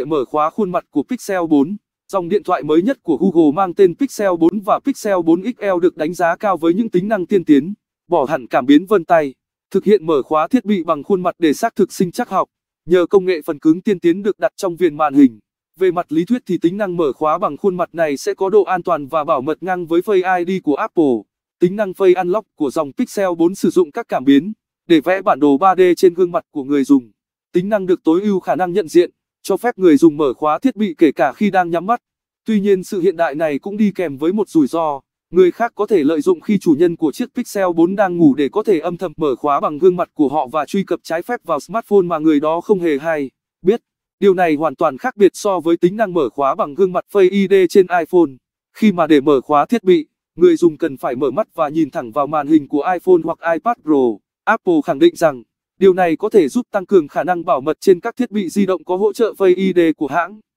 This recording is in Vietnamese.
để mở khóa khuôn mặt của Pixel 4. Dòng điện thoại mới nhất của Google mang tên Pixel 4 và Pixel 4 XL được đánh giá cao với những tính năng tiên tiến, bỏ hẳn cảm biến vân tay, thực hiện mở khóa thiết bị bằng khuôn mặt để xác thực sinh chắc học, nhờ công nghệ phần cứng tiên tiến được đặt trong viền màn hình. Về mặt lý thuyết thì tính năng mở khóa bằng khuôn mặt này sẽ có độ an toàn và bảo mật ngang với Face ID của Apple. Tính năng Face Unlock của dòng Pixel 4 sử dụng các cảm biến để vẽ bản đồ 3D trên gương mặt của người dùng. Tính năng được tối ưu khả năng nhận diện cho phép người dùng mở khóa thiết bị kể cả khi đang nhắm mắt. Tuy nhiên sự hiện đại này cũng đi kèm với một rủi ro, người khác có thể lợi dụng khi chủ nhân của chiếc Pixel 4 đang ngủ để có thể âm thầm mở khóa bằng gương mặt của họ và truy cập trái phép vào smartphone mà người đó không hề hay, biết. Điều này hoàn toàn khác biệt so với tính năng mở khóa bằng gương mặt Face ID trên iPhone. Khi mà để mở khóa thiết bị, người dùng cần phải mở mắt và nhìn thẳng vào màn hình của iPhone hoặc iPad Pro. Apple khẳng định rằng Điều này có thể giúp tăng cường khả năng bảo mật trên các thiết bị di động có hỗ trợ Face ID của hãng.